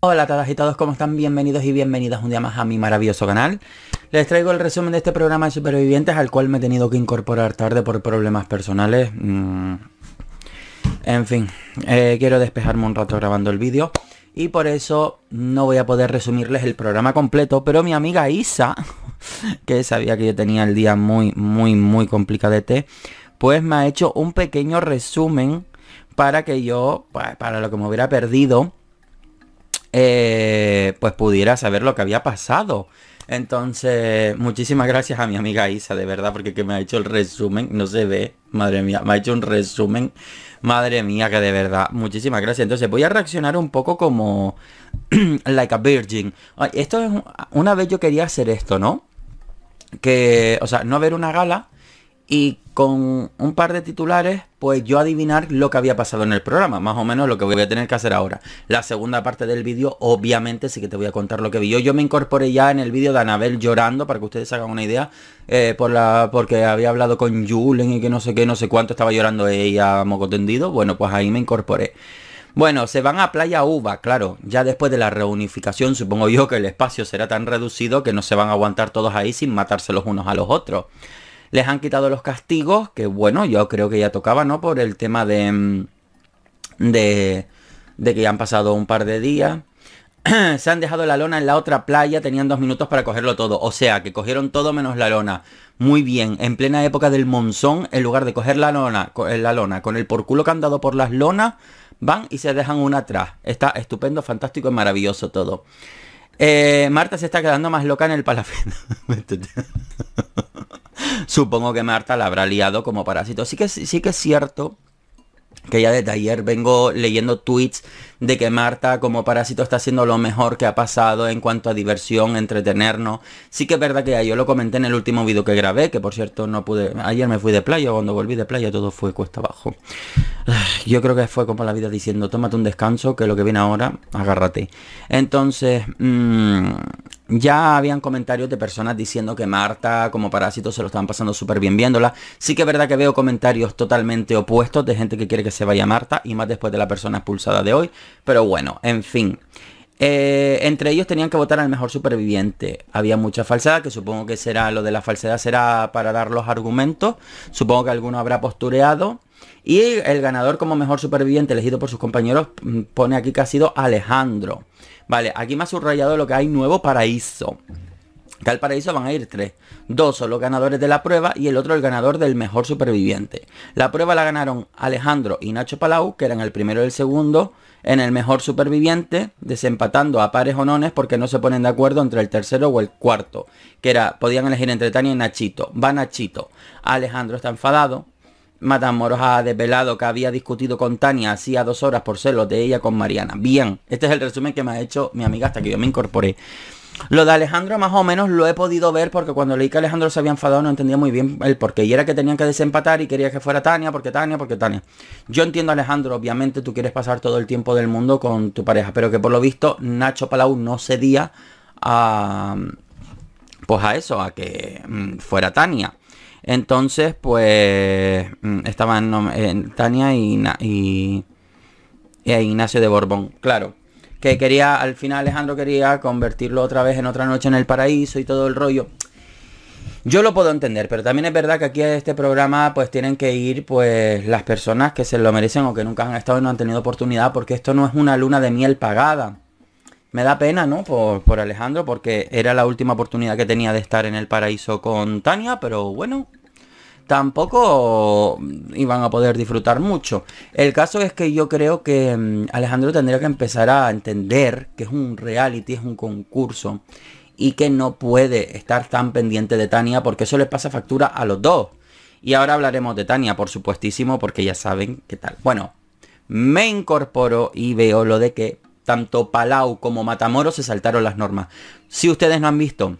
Hola a todas y todos, ¿cómo están? Bienvenidos y bienvenidas un día más a mi maravilloso canal. Les traigo el resumen de este programa de supervivientes al cual me he tenido que incorporar tarde por problemas personales. Mm. En fin, eh, quiero despejarme un rato grabando el vídeo y por eso no voy a poder resumirles el programa completo, pero mi amiga Isa, que sabía que yo tenía el día muy, muy, muy complicadete, pues me ha hecho un pequeño resumen para que yo, para lo que me hubiera perdido, eh, pues pudiera saber lo que había pasado. Entonces, muchísimas gracias a mi amiga Isa, de verdad, porque que me ha hecho el resumen, no se ve, madre mía, me ha hecho un resumen, madre mía, que de verdad, muchísimas gracias. Entonces, voy a reaccionar un poco como like a virgin. Esto es, una vez yo quería hacer esto, ¿no? Que, o sea, no ver una gala y con un par de titulares, pues yo adivinar lo que había pasado en el programa, más o menos lo que voy a tener que hacer ahora. La segunda parte del vídeo, obviamente, sí que te voy a contar lo que vi yo. Yo me incorporé ya en el vídeo de Anabel llorando, para que ustedes hagan una idea, eh, por la, porque había hablado con Julen y que no sé qué, no sé cuánto, estaba llorando ella moco tendido. Bueno, pues ahí me incorporé. Bueno, se van a Playa Uva, claro, ya después de la reunificación supongo yo que el espacio será tan reducido que no se van a aguantar todos ahí sin matarse los unos a los otros les han quitado los castigos, que bueno, yo creo que ya tocaba, ¿no? Por el tema de, mm, de, de que ya han pasado un par de días. Se han dejado la lona en la otra playa, tenían dos minutos para cogerlo todo. O sea, que cogieron todo menos la lona. Muy bien, en plena época del monzón, en lugar de coger la lona, eh, la lona con el porculo que han dado por las lonas, van y se dejan una atrás. Está estupendo, fantástico y maravilloso todo. Eh, Marta se está quedando más loca en el palafito. Supongo que Marta la habrá liado como parásito. Sí que, sí que es cierto que ya desde ayer vengo leyendo tweets de que Marta como parásito está haciendo lo mejor que ha pasado en cuanto a diversión, entretenernos. Sí que es verdad que yo lo comenté en el último vídeo que grabé, que por cierto no pude, ayer me fui de playa, cuando volví de playa todo fue cuesta abajo. Yo creo que fue como la vida diciendo, tómate un descanso, que lo que viene ahora, agárrate. Entonces, mm, ya habían comentarios de personas diciendo que Marta como parásito se lo estaban pasando súper bien viéndola. Sí que es verdad que veo comentarios totalmente opuestos de gente que quiere que se vaya Marta y más después de la persona expulsada de hoy. Pero bueno, en fin. Eh, entre ellos tenían que votar al mejor superviviente. Había mucha falsedad, que supongo que será lo de la falsedad será para dar los argumentos. Supongo que alguno habrá postureado. Y el ganador como mejor superviviente elegido por sus compañeros mm, pone aquí que ha sido Alejandro. Vale, aquí me ha subrayado lo que hay nuevo paraíso que al paraíso van a ir tres. Dos son los ganadores de la prueba y el otro el ganador del mejor superviviente. La prueba la ganaron Alejandro y Nacho Palau, que eran el primero y el segundo, en el mejor superviviente, desempatando a pares o nones porque no se ponen de acuerdo entre el tercero o el cuarto, que era, podían elegir entre Tania y Nachito. Va Nachito. Alejandro está enfadado. Matamoros ha desvelado que había discutido con Tania hacía dos horas por celos de ella con Mariana. Bien, este es el resumen que me ha hecho mi amiga hasta que yo me incorporé. Lo de Alejandro más o menos lo he podido ver porque cuando leí que Alejandro se había enfadado no entendía muy bien el porqué. Y era que tenían que desempatar y quería que fuera Tania, porque Tania, porque Tania. Yo entiendo Alejandro, obviamente tú quieres pasar todo el tiempo del mundo con tu pareja, pero que por lo visto Nacho Palau no cedía a... Pues a eso, a que mm, fuera Tania. Entonces, pues mm, estaban eh, Tania y, y, y Ignacio de Borbón, claro que quería, al final Alejandro quería convertirlo otra vez en otra noche en el paraíso y todo el rollo. Yo lo puedo entender, pero también es verdad que aquí en este programa pues tienen que ir pues las personas que se lo merecen o que nunca han estado y no han tenido oportunidad, porque esto no es una luna de miel pagada. Me da pena, ¿no? Por, por Alejandro, porque era la última oportunidad que tenía de estar en el paraíso con Tania, pero bueno, tampoco iban a poder disfrutar mucho. El caso es que yo creo que mm, Alejandro tendría que empezar a entender que es un reality, es un concurso y que no puede estar tan pendiente de Tania porque eso les pasa factura a los dos. Y ahora hablaremos de Tania, por supuestísimo, porque ya saben qué tal. Bueno, me incorporo y veo lo de que tanto Palau como Matamoros se saltaron las normas. Si ustedes no han visto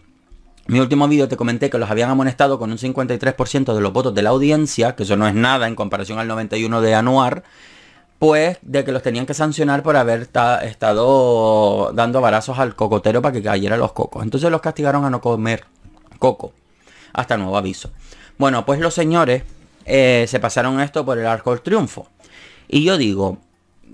mi último vídeo te comenté que los habían amonestado con un 53% de los votos de la audiencia, que eso no es nada en comparación al 91% de Anuar, pues de que los tenían que sancionar por haber estado dando barazos al cocotero para que cayera los cocos. Entonces los castigaron a no comer coco, hasta nuevo aviso. Bueno, pues los señores eh, se pasaron esto por el arco del triunfo. Y yo digo,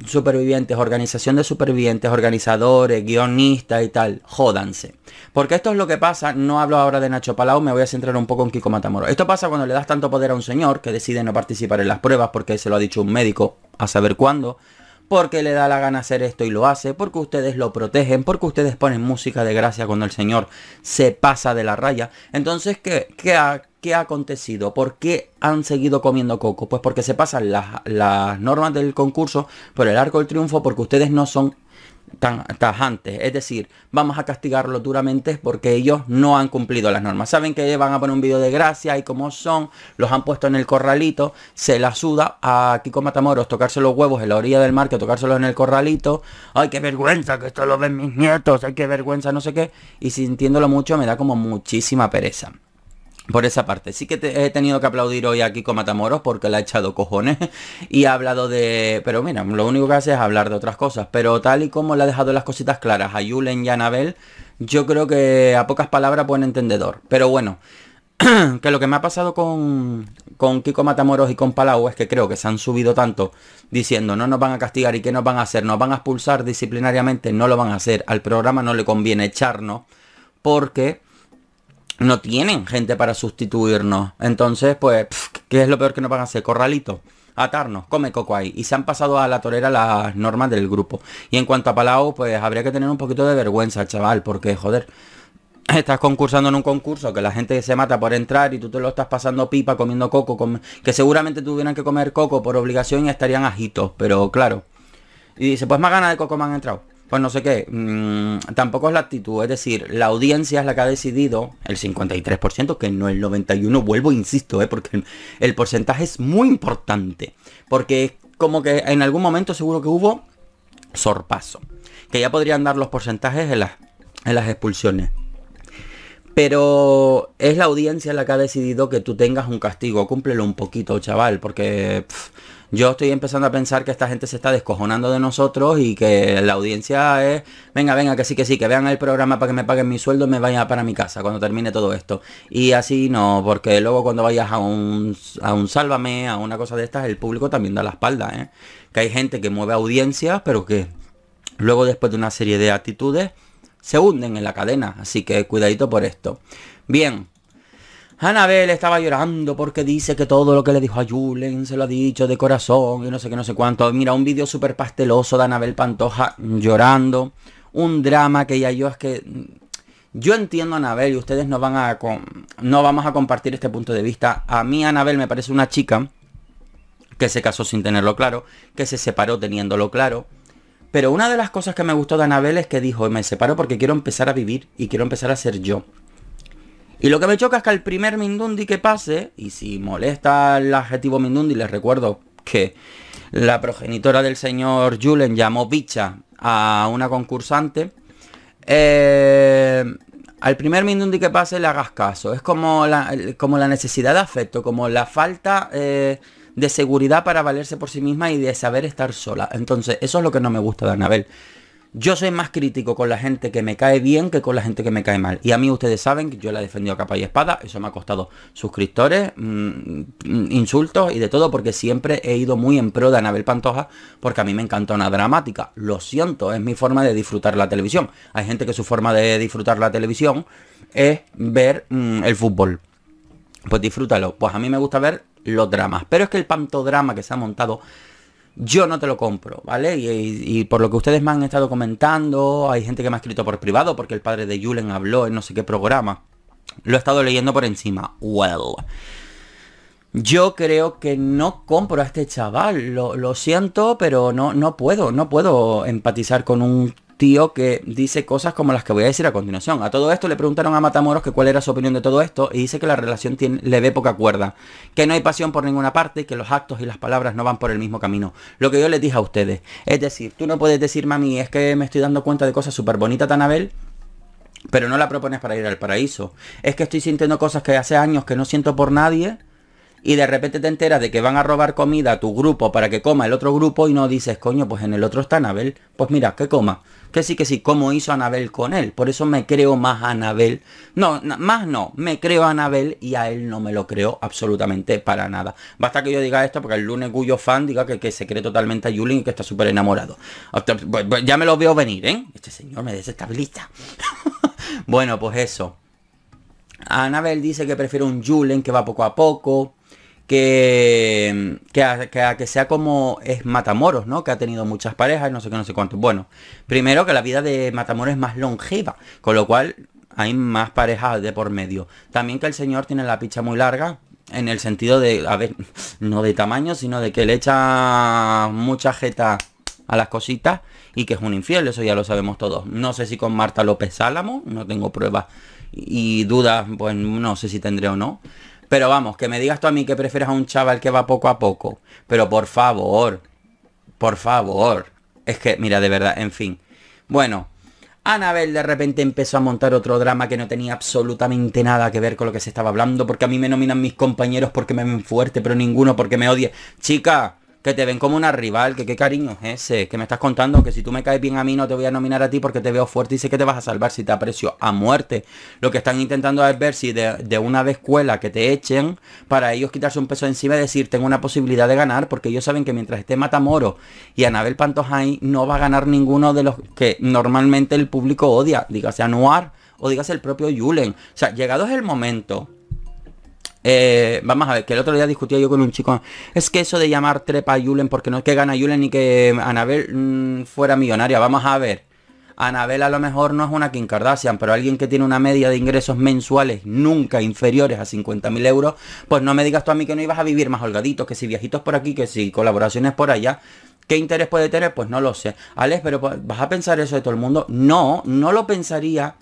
supervivientes, organización de supervivientes, organizadores, guionistas y tal, jódanse. Porque esto es lo que pasa, no hablo ahora de Nacho Palau, me voy a centrar un poco en Kiko Matamoro. Esto pasa cuando le das tanto poder a un señor que decide no participar en las pruebas porque se lo ha dicho un médico, a saber cuándo, porque le da la gana hacer esto y lo hace, porque ustedes lo protegen, porque ustedes ponen música de gracia cuando el señor se pasa de la raya. Entonces, ¿qué, qué, qué ha acontecido? ¿Por qué han seguido comiendo coco? Pues porque se pasan las, normas del concurso por el arco del triunfo porque ustedes no son tan tajantes. Es decir, vamos a castigarlos duramente porque ellos no han cumplido las normas. Saben que van a poner un vídeo de gracia y como son, los han puesto en el corralito, se la suda a Kiko Matamoros tocarse los huevos en la orilla del mar que tocárselos en el corralito. Ay, qué vergüenza que esto lo ven mis nietos, ay, qué vergüenza, no sé qué. Y sintiéndolo mucho me da como muchísima pereza. Por esa parte, sí que he tenido que aplaudir hoy a Kiko Matamoros porque le ha echado cojones y ha hablado de... Pero mira, lo único que hace es hablar de otras cosas, pero tal y como le ha dejado las cositas claras a Yulen y a Anabel, yo creo que a pocas palabras buen entendedor. Pero bueno, que lo que me ha pasado con, con Kiko Matamoros y con Palau es que creo que se han subido tanto diciendo no nos van a castigar y que nos van a hacer, nos van a expulsar disciplinariamente, no lo van a hacer, al programa no le conviene echarnos porque no tienen gente para sustituirnos. Entonces, pues, ¿qué es lo peor que nos van a hacer? Corralito. Atarnos, come coco ahí. Y se han pasado a la torera las normas del grupo. Y en cuanto a Palau, pues habría que tener un poquito de vergüenza, chaval, porque joder, estás concursando en un concurso que la gente se mata por entrar y tú te lo estás pasando pipa comiendo coco, que seguramente tuvieran que comer coco por obligación y estarían ajitos, pero claro. Y dice, pues más ganas de coco me han entrado pues no sé qué, mm, tampoco es la actitud, es decir, la audiencia es la que ha decidido el 53%, que no el 91%, vuelvo, insisto, eh, porque el, porcentaje es muy importante, porque como que en algún momento seguro que hubo sorpaso, que ya podrían dar los porcentajes en las, las expulsiones. Pero es la audiencia la que ha decidido que tú tengas un castigo. Cúmplelo un poquito, chaval, porque yo estoy empezando a pensar que esta gente se está descojonando de nosotros y que la audiencia es, venga, venga, que sí, que sí, que vean el programa para que me paguen mi sueldo y me vaya para mi casa cuando termine todo esto. Y así no, porque luego cuando vayas a un, un sálvame, a una cosa de estas, el público también da la espalda, ¿eh? Que hay gente que mueve audiencias, pero que luego después de una serie de actitudes se hunden en la cadena. Así que cuidadito por esto. Bien, Anabel estaba llorando porque dice que todo lo que le dijo a Julen se lo ha dicho de corazón y no sé qué, no sé cuánto. Mira, un vídeo súper pasteloso de Anabel Pantoja llorando. Un drama que ya yo es que... Mm, yo entiendo a Anabel y ustedes no van a... No vamos a compartir este punto de vista. A mí Anabel me parece una chica que se casó sin tenerlo claro, que se separó teniéndolo claro. Pero una de las cosas que me gustó de Anabel es que dijo, me separo porque quiero empezar a vivir y quiero empezar a ser yo. Y lo que me choca es que al primer Mindundi que pase, y si molesta el adjetivo Mindundi, les recuerdo que la progenitora del señor Julen llamó bicha a una concursante, eh, al primer Mindundi que pase le hagas caso. Es como la, como la necesidad de afecto, como la falta eh, de seguridad para valerse por sí misma y de saber estar sola. Entonces, eso es lo que no me gusta de Anabel. Yo soy más crítico con la gente que me cae bien que con la gente que me cae mal. Y a mí ustedes saben que yo la he defendido a capa y espada. Eso me ha costado suscriptores, mm, mm, insultos y de todo porque siempre he ido muy en pro de Anabel Pantoja porque a mí me encanta una dramática. Lo siento, es mi forma de disfrutar la televisión. Hay gente que su forma de disfrutar la televisión es ver mm, el fútbol. Pues disfrútalo. Pues a mí me gusta ver los dramas. Pero es que el pantodrama que se ha montado yo no te lo compro, ¿vale? Y, por lo que ustedes me han estado comentando, hay gente que me ha escrito por privado porque el padre de Julen habló en no sé qué programa. Lo he estado leyendo por encima. Well. Yo creo que no compro a este chaval. Lo, lo siento, pero no, no puedo. No puedo empatizar con un tío que dice cosas como las que voy a decir a continuación. A todo esto le preguntaron a Matamoros que cuál era su opinión de todo esto y dice que la relación tiene, le ve poca cuerda, que no hay pasión por ninguna parte y que los actos y las palabras no van por el mismo camino. Lo que yo les dije a ustedes. Es decir, tú no puedes decir, mami, es que me estoy dando cuenta de cosas súper bonitas, Tanabel, pero no la propones para ir al paraíso. Es que estoy sintiendo cosas que hace años que no siento por nadie y de repente te enteras de que van a robar comida a tu grupo para que coma el otro grupo y no dices, coño, pues en el otro está Anabel. Pues mira, que coma. Que sí, que sí, como hizo Anabel con él. Por eso me creo más a Anabel. No, más no, me creo a Anabel y a él no me lo creo absolutamente para nada. Basta que yo diga esto porque el lunes Guyo Fan diga que, se cree totalmente a Yulin y que está súper enamorado. Ya me lo veo venir, ¿eh? Este señor me desestabiliza. bueno, pues eso. Anabel dice que prefiere un Julen que va poco a poco que, que, que, sea como es Matamoros, ¿no? Que ha tenido muchas parejas, no sé qué, no sé cuánto. Bueno, primero que la vida de Matamoros es más longeva, con lo cual hay más parejas de por medio. También que el señor tiene la picha muy larga, en el sentido de, a ver, no de tamaño, sino de que le echa mucha jeta a las cositas y que es un infiel, eso ya lo sabemos todos. No sé si con Marta López Álamo, no tengo pruebas y dudas, pues no sé si tendré o no. Pero vamos, que me digas tú a mí que prefieres a un chaval que va poco a poco. Pero por favor, por favor. Es que, mira, de verdad, en fin. Bueno, Anabel de repente empezó a montar otro drama que no tenía absolutamente nada que ver con lo que se estaba hablando, porque a mí me nominan mis compañeros porque me ven fuerte, pero ninguno porque me odia. Chica, que te ven como una rival, que qué cariño es ese, que me estás contando que si tú me caes bien a mí no te voy a nominar a ti porque te veo fuerte y sé que te vas a salvar si te aprecio a muerte. Lo que están intentando es ver si de, una vez cuela que te echen, para ellos quitarse un peso encima y decir, tengo una posibilidad de ganar, porque ellos saben que mientras esté Matamoro y Anabel Pantojay, no va a ganar ninguno de los que normalmente el público odia, dígase Anuar o dígase el propio Yulen. O sea, llegado es el momento eh, vamos a ver, que el otro día discutía yo con un chico. Es que eso de llamar trepa a Yulen porque no es que gana Julen ni que Anabel mm, fuera millonaria. Vamos a ver. Anabel a lo mejor no es una Kim Kardashian, pero alguien que tiene una media de ingresos mensuales nunca inferiores a 50.000 euros, pues no me digas tú a mí que no ibas a vivir más holgadito que si viajitos por aquí, que si colaboraciones por allá. ¿Qué interés puede tener? Pues no lo sé. Alex, pero pues, ¿vas a pensar eso de todo el mundo? No, no lo pensaría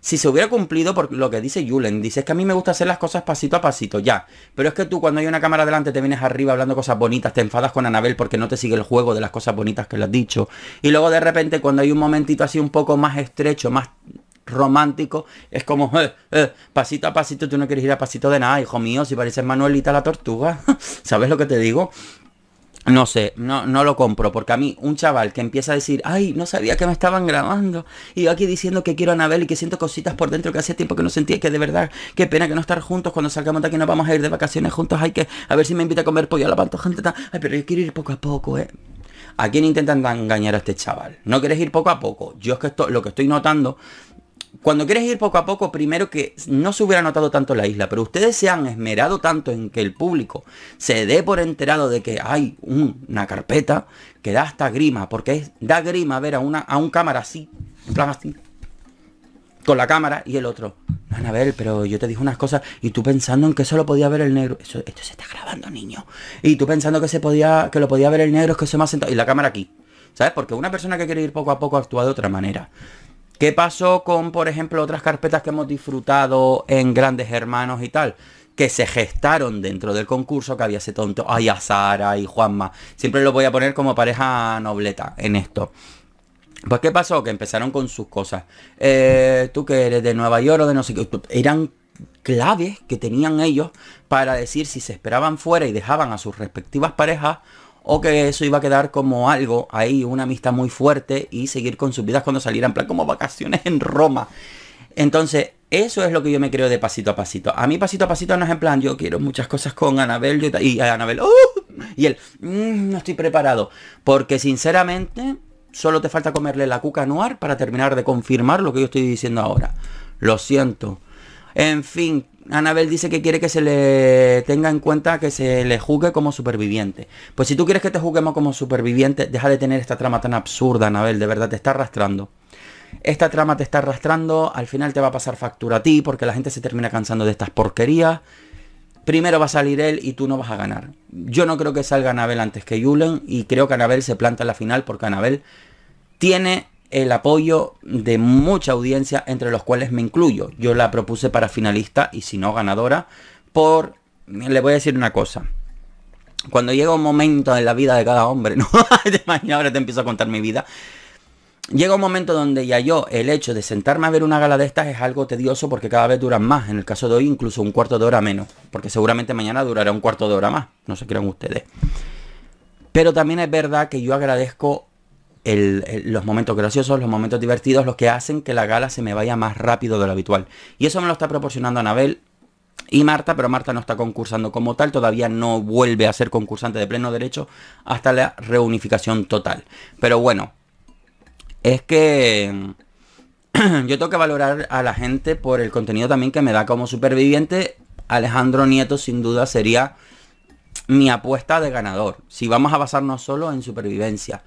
si se hubiera cumplido por lo que dice Julen, dice es que a mí me gusta hacer las cosas pasito a pasito, ya. Pero es que tú cuando hay una cámara delante te vienes arriba hablando cosas bonitas, te enfadas con Anabel porque no te sigue el juego de las cosas bonitas que le has dicho. Y luego de repente cuando hay un momentito así un poco más estrecho, más romántico, es como eh, eh pasito a pasito, tú no quieres ir a pasito de nada, hijo mío, si pareces Manuelita la tortuga, ¿sabes lo que te digo? No sé, no, no lo compro, porque a mí un chaval que empieza a decir, ay, no sabía que me estaban grabando, y yo aquí diciendo que quiero a Anabel y que siento cositas por dentro que hacía tiempo que no sentía, que de verdad, qué pena que no estar juntos, cuando salgamos de aquí no vamos a ir de vacaciones juntos, hay que, a ver si me invita a comer pollo a la pantoja, ay, pero yo quiero ir poco a poco, ¿eh? ¿A quién intentan engañar a este chaval? ¿No quieres ir poco a poco? Yo es que esto, lo que estoy notando cuando quieres ir poco a poco, primero que no se hubiera notado tanto la isla, pero ustedes se han esmerado tanto en que el público se dé por enterado de que hay una carpeta que da hasta grima, porque da grima ver a, una, a un cámara así, en plan así, con la cámara y el otro. Van ver, pero yo te dije unas cosas y tú pensando en que solo podía ver el negro. esto se está grabando, niño. Y tú pensando que se podía, que lo podía ver el negro, es que se me ha sentado. Y la cámara aquí. ¿Sabes? Porque una persona que quiere ir poco a poco actúa de otra manera. ¿Qué pasó con, por ejemplo, otras carpetas que hemos disfrutado en Grandes Hermanos y tal? Que se gestaron dentro del concurso, que había ese tonto, ay, a Sara y Juanma. Siempre lo voy a poner como pareja nobleta en esto. Pues qué pasó, que empezaron con sus cosas. Eh, tú que eres de Nueva York o de no sé qué. Eran claves que tenían ellos para decir si se esperaban fuera y dejaban a sus respectivas parejas o que eso iba a quedar como algo ahí, una amistad muy fuerte y seguir con sus vidas cuando salieran, plan como vacaciones en Roma. Entonces, eso es lo que yo me creo de pasito a pasito. A mí pasito a pasito no es en plan, yo quiero muchas cosas con Anabel y Anabel, ¡uh! y él, mm, no estoy preparado. Porque sinceramente, solo te falta comerle la cuca noir para terminar de confirmar lo que yo estoy diciendo ahora. Lo siento. En fin, Anabel dice que quiere que se le tenga en cuenta que se le juzgue como superviviente. Pues si tú quieres que te juzguemos como superviviente, deja de tener esta trama tan absurda, Anabel. De verdad, te está arrastrando. Esta trama te está arrastrando, al final te va a pasar factura a ti porque la gente se termina cansando de estas porquerías. Primero va a salir él y tú no vas a ganar. Yo no creo que salga Anabel antes que Yulen y creo que Anabel se planta en la final porque Anabel tiene el apoyo de mucha audiencia, entre los cuales me incluyo. Yo la propuse para finalista y si no ganadora, por... Le voy a decir una cosa. Cuando llega un momento en la vida de cada hombre, ¿no? ahora te empiezo a contar mi vida. Llega un momento donde ya yo, el hecho de sentarme a ver una gala de estas es algo tedioso porque cada vez duran más. En el caso de hoy, incluso un cuarto de hora menos. Porque seguramente mañana durará un cuarto de hora más. No se crean ustedes. Pero también es verdad que yo agradezco los momentos graciosos, los momentos divertidos, los que hacen que la gala se me vaya más rápido de lo habitual. Y eso me lo está proporcionando Anabel y Marta, pero Marta no está concursando como tal, todavía no vuelve a ser concursante de pleno derecho hasta la reunificación total. Pero bueno, es que yo tengo que valorar a la gente por el contenido también que me da como superviviente. Alejandro Nieto sin duda sería mi apuesta de ganador. Si vamos a basarnos solo en supervivencia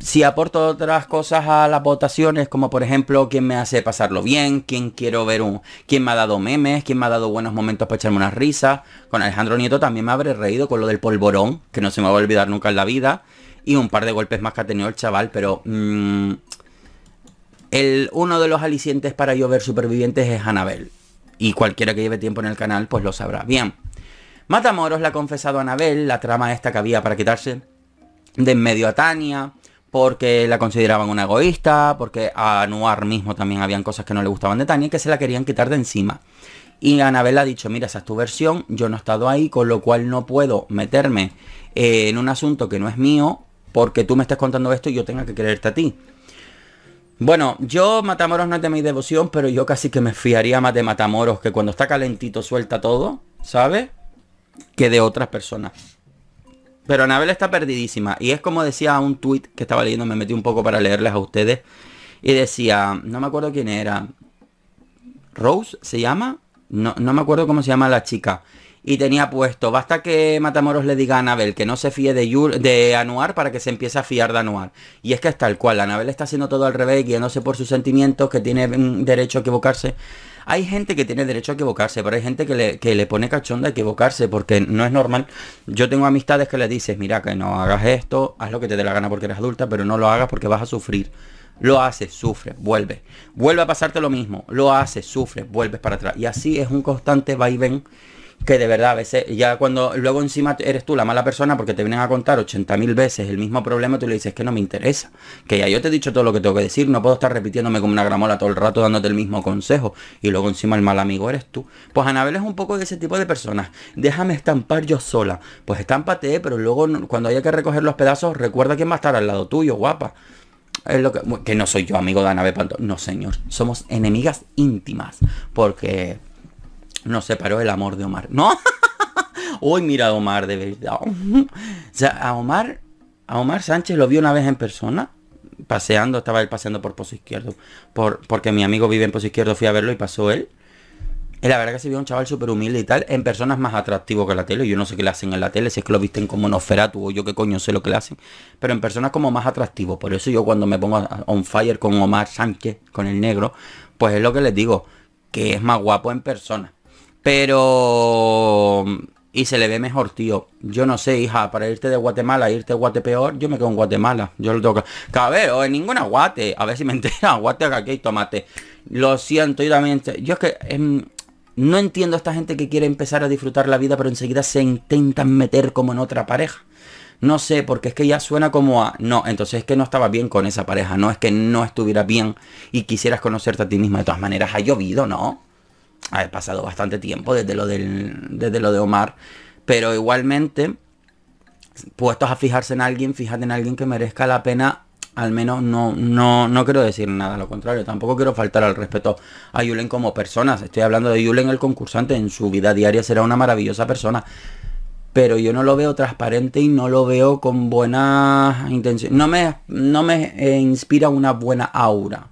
si aporto otras cosas a las votaciones, como por ejemplo quién me hace pasarlo bien, quién quiero ver un, quién me ha dado memes, quién me ha dado buenos momentos para echarme unas risas. Con Alejandro Nieto también me habré reído con lo del polvorón, que no se me va a olvidar nunca en la vida. Y un par de golpes más que ha tenido el chaval, pero mm, el, uno de los alicientes para yo ver supervivientes es Anabel. Y cualquiera que lleve tiempo en el canal, pues lo sabrá. Bien. Matamoros la ha confesado a Anabel, la trama esta que había para quitarse de en medio a Tania porque la consideraban una egoísta, porque a Nuar mismo también habían cosas que no le gustaban de Tania y que se la querían quitar de encima. Y Anabel ha dicho, mira, esa es tu versión, yo no he estado ahí, con lo cual no puedo meterme eh, en un asunto que no es mío, porque tú me estás contando esto y yo tenga que creerte a ti. Bueno, yo Matamoros no es de mi devoción, pero yo casi que me fiaría más de Matamoros, que cuando está calentito suelta todo, ¿sabes? Que de otras personas. Pero Anabel está perdidísima. Y es como decía un tweet que estaba leyendo, me metí un poco para leerles a ustedes. Y decía, no me acuerdo quién era. Rose se llama. No, no me acuerdo cómo se llama la chica y tenía puesto, basta que Matamoros le diga a Anabel que no se fíe de, de Anuar para que se empiece a fiar de Anuar. Y es que es tal cual, Anabel está haciendo todo al revés, guiándose por sus sentimientos, que tiene mm, derecho a equivocarse. Hay gente que tiene derecho a equivocarse, pero hay gente que le, pone cachonda a equivocarse, porque no es normal. Yo tengo amistades que le dices, mira, que no hagas esto, haz lo que te dé la gana porque eres adulta, pero no lo hagas porque vas a sufrir. Lo haces, sufre vuelves. Vuelve a pasarte lo mismo. Lo haces, sufres, vuelves para atrás. Y así es un constante vaivén que de verdad a veces, ya cuando luego encima eres tú la mala persona porque te vienen a contar 80.000 veces el mismo problema, tú le dices que no me interesa, que ya yo te he dicho todo lo que tengo que decir, no puedo estar repitiéndome como una gramola todo el rato dándote el mismo consejo y luego encima el mal amigo eres tú. Pues Anabel es un poco de ese tipo de personas, déjame estampar yo sola, pues estámpate, pero luego cuando haya que recoger los pedazos, recuerda quién va a estar al lado tuyo, guapa. Es lo que, que no soy yo amigo de Anabel Panto, no señor, somos enemigas íntimas, porque nos separó el amor de Omar. ¿No? ¡Uy, mira a Omar de verdad. o sea, a Omar, a Omar Sánchez lo vi una vez en persona. Paseando, estaba él paseando por Pozo Izquierdo. Por, porque mi amigo vive en Pozo Izquierdo, fui a verlo y pasó él. Y la verdad que se vio un chaval súper humilde y tal. En personas más atractivo que la tele. Yo no sé qué le hacen en la tele. Si es que lo visten como oferatu o yo qué coño sé lo que le hacen. Pero en personas como más atractivo. Por eso yo cuando me pongo on fire con Omar Sánchez, con el negro, pues es lo que les digo. Que es más guapo en persona. Pero... Y se le ve mejor, tío. Yo no sé, hija, para irte de Guatemala, irte a peor yo me quedo en Guatemala. Yo lo toca. o en ninguna guate. A ver si me entera. Guate, aquí hay tomate. Lo siento, yo también. Yo es que. Em, no entiendo a esta gente que quiere empezar a disfrutar la vida, pero enseguida se intentan meter como en otra pareja. No sé, porque es que ya suena como a... No, entonces es que no estaba bien con esa pareja, no es que no estuviera bien y quisieras conocerte a ti misma. De todas maneras, ha llovido, ¿no? ha pasado bastante tiempo desde lo, desde lo de Omar, pero igualmente, puestos a fijarse en alguien, fíjate en alguien que merezca la pena. Al menos no, no, no quiero decir nada, lo contrario, tampoco quiero faltar al respeto a Yulen como persona. Estoy hablando de Yulen el concursante, en su vida diaria será una maravillosa persona, pero yo no lo veo transparente y no lo veo con buena intención, No me, no me eh, inspira una buena aura.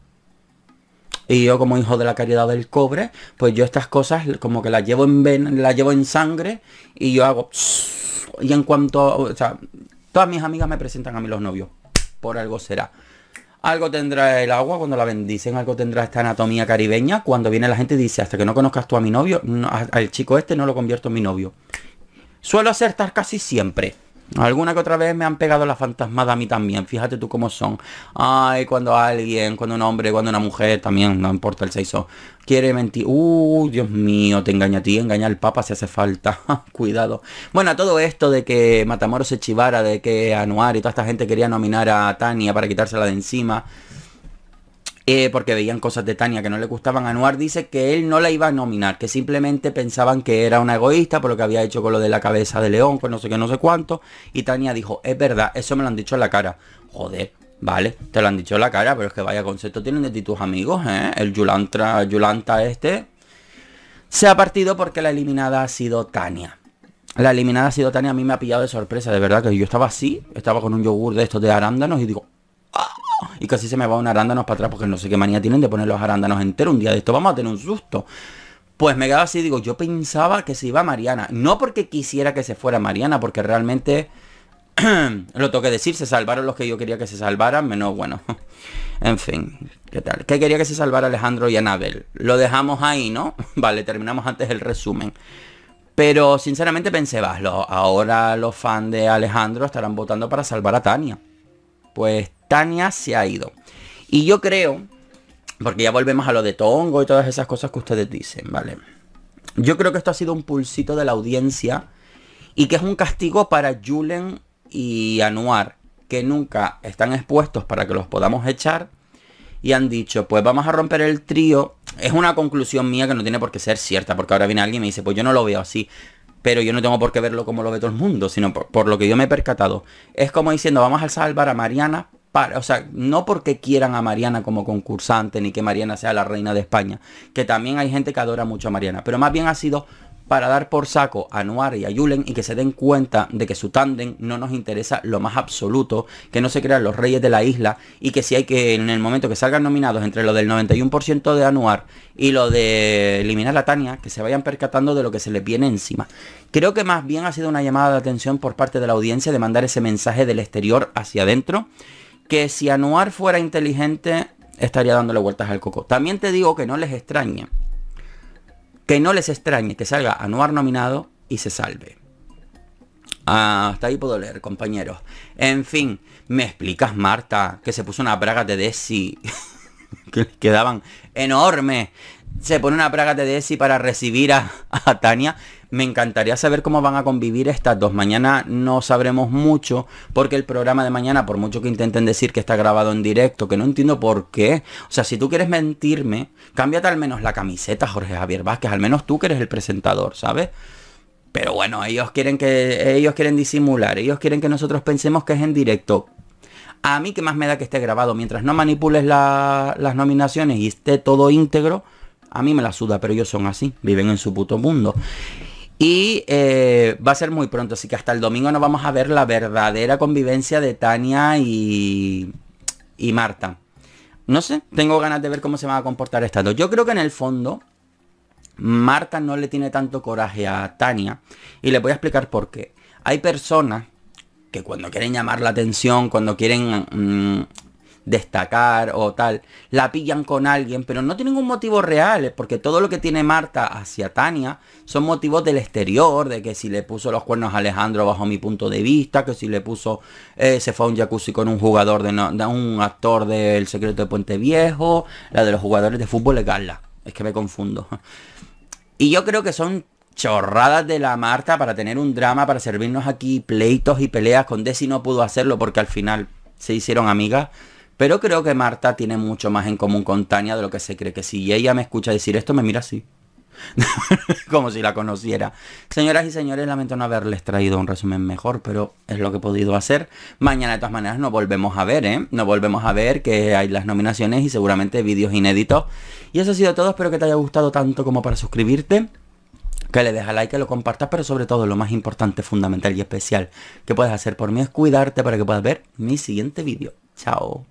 Y yo como hijo de la caridad del cobre, pues yo estas cosas como que las llevo en ven, las llevo en sangre y yo hago... Y en cuanto... O sea, todas mis amigas me presentan a mí los novios. Por algo será. Algo tendrá el agua cuando la bendicen, algo tendrá esta anatomía caribeña. Cuando viene la gente y dice, hasta que no conozcas tú a mi novio, al chico este no lo convierto en mi novio. Suelo acertar casi siempre. Alguna que otra vez me han pegado la fantasmada a mí también, fíjate tú cómo son. Ay, cuando alguien, cuando un hombre, cuando una mujer, también, no importa el sexo, quiere mentir. Uh, Dios mío, te engaña a ti, engaña al papa si hace falta. Cuidado. Bueno, todo esto de que Matamoros se chivara, de que Anuar y toda esta gente quería nominar a Tania para quitársela de encima. Eh, porque veían cosas de Tania que no le gustaban. a Anuar dice que él no la iba a nominar, que simplemente pensaban que era una egoísta por lo que había hecho con lo de la cabeza de león, con no sé qué, no sé cuánto. Y Tania dijo, es verdad, eso me lo han dicho en la cara. Joder, Vale, te lo han dicho en la cara, pero es que vaya concepto tienen de ti tus amigos, ¿eh? El Yulantra, Yulanta este se ha partido porque la eliminada ha sido Tania. La eliminada ha sido Tania, a mí me ha pillado de sorpresa, de verdad, que yo estaba así, estaba con un yogur de estos de arándanos y digo, y casi se me va un arándanos para atrás porque no sé qué manía tienen de poner los arándanos enteros. Un día de esto vamos a tener un susto. Pues me quedaba así, digo, yo pensaba que se iba Mariana. No porque quisiera que se fuera Mariana, porque realmente lo tengo decir, se salvaron los que yo quería que se salvaran, menos bueno. en fin, ¿qué tal? ¿Qué quería que se salvara Alejandro y Anabel? Lo dejamos ahí, ¿no? Vale, terminamos antes el resumen. Pero sinceramente pensé, vas, ahora los fans de Alejandro estarán votando para salvar a Tania. Pues Tania se ha ido. Y yo creo, porque ya volvemos a lo de Tongo y todas esas cosas que ustedes dicen, ¿vale? Yo creo que esto ha sido un pulsito de la audiencia y que es un castigo para Julen y Anuar, que nunca están expuestos para que los podamos echar. Y han dicho, pues vamos a romper el trío. Es una conclusión mía que no tiene por qué ser cierta, porque ahora viene alguien y me dice, pues yo no lo veo así pero yo no tengo por qué verlo como lo ve todo el mundo, sino por, por lo que yo me he percatado. Es como diciendo, vamos a salvar a Mariana o sea, no porque quieran a Mariana como concursante, ni que Mariana sea la reina de España, que también hay gente que adora mucho a Mariana, pero más bien ha sido para dar por saco a Anuar y a Yulen y que se den cuenta de que su tándem no nos interesa lo más absoluto, que no se crean los reyes de la isla y que si hay que en el momento que salgan nominados entre lo del 91% de Anuar y lo de eliminar a Tania, que se vayan percatando de lo que se les viene encima. Creo que más bien ha sido una llamada de atención por parte de la audiencia de mandar ese mensaje del exterior hacia adentro que si Anuar fuera inteligente, estaría dándole vueltas al coco. También te digo que no les extrañe. Que no les extrañe que salga Anuar nominado y se salve. Ah, hasta ahí puedo leer, compañeros. En fin, me explicas, Marta, que se puso una braga de Desi. que quedaban enormes se pone una praga de Desi para recibir a, Tania. Me encantaría saber cómo van a convivir estas dos. Mañana no sabremos mucho porque el programa de mañana, por mucho que intenten decir que está grabado en directo, que no entiendo por qué. O sea, si tú quieres mentirme, cámbiate al menos la camiseta, Jorge Javier Vázquez. Al menos tú que eres el presentador, ¿sabes? Pero bueno, ellos quieren que ellos quieren disimular, ellos quieren que nosotros pensemos que es en directo. A mí que más me da que esté grabado, mientras no manipules las nominaciones y esté todo íntegro, a mí me la suda, pero ellos son así, viven en su puto mundo. Y eh, va a ser muy pronto, así que hasta el domingo no vamos a ver la verdadera convivencia de Tania y, Marta. No sé, tengo ganas de ver cómo se van a comportar estas dos. Yo creo que en el fondo Marta no le tiene tanto coraje a Tania y le voy a explicar por qué. Hay personas que cuando quieren llamar la atención, cuando quieren mm, destacar o tal, la pillan con alguien, pero no tienen un motivo real, porque todo lo que tiene Marta hacia Tania son motivos del exterior, de que si le puso los cuernos a Alejandro bajo mi punto de vista, que si le puso, eh, se fue a un jacuzzi con un jugador de, un actor del secreto de Puente Viejo, la de los jugadores de fútbol de Carla, es que me confundo. Y yo creo que son chorradas de la Marta para tener un drama, para servirnos aquí pleitos y peleas. Con Desi no pudo hacerlo porque al final se hicieron amigas. Pero creo que Marta tiene mucho más en común con Tania de lo que se cree que si ella me escucha decir esto, me mira así. Como si la conociera. Señoras y señores, lamento no haberles traído un resumen mejor, pero es lo que he podido hacer. Mañana de todas maneras nos volvemos a ver, ¿eh? Nos volvemos a ver que hay las nominaciones y seguramente vídeos inéditos. Y eso ha sido todo, espero que te haya gustado tanto como para suscribirte que le deja like, que lo compartas, pero sobre todo lo más importante, fundamental y especial que puedes hacer por mí es cuidarte para que puedas ver mi siguiente vídeo. Chao.